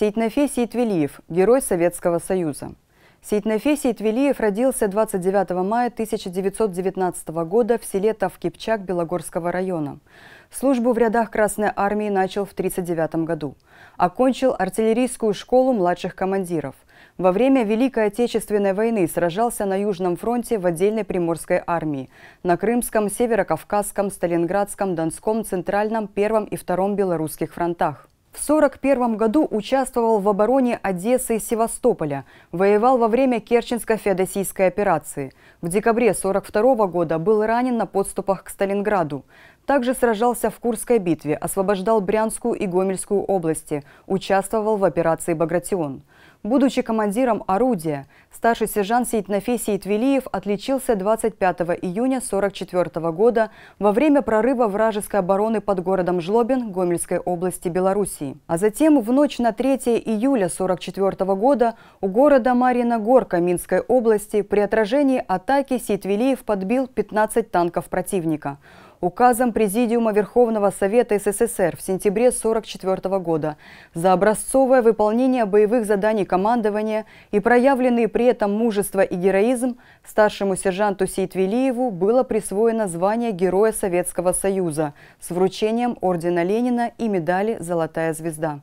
Сейтнафей Сейтвелиев – герой Советского Союза. Сейтнафей Сейтвелиев родился 29 мая 1919 года в селе Тавкипчак Белогорского района. Службу в рядах Красной Армии начал в 1939 году. Окончил артиллерийскую школу младших командиров. Во время Великой Отечественной войны сражался на Южном фронте в отдельной Приморской армии, на Крымском, Северокавказском, Сталинградском, Донском, Центральном, Первом и Втором Белорусских фронтах. В 1941 году участвовал в обороне Одессы и Севастополя, воевал во время Керченско-Феодосийской операции. В декабре 1942 года был ранен на подступах к Сталинграду. Также сражался в Курской битве, освобождал Брянскую и Гомельскую области, участвовал в операции «Багратион». Будучи командиром орудия, старший сержант Сейтнафей Сейтвелиев отличился 25 июня 1944 года во время прорыва вражеской обороны под городом Жлобин Гомельской области Белоруссии. А затем в ночь на 3 июля 1944 года у города Марина Горка Минской области при отражении атаки Сейтвелиев подбил 15 танков противника – Указом Президиума Верховного Совета СССР в сентябре 1944 года за образцовое выполнение боевых заданий командования и проявленные при этом мужество и героизм старшему сержанту Сейтвелиеву было присвоено звание Героя Советского Союза с вручением Ордена Ленина и медали «Золотая звезда».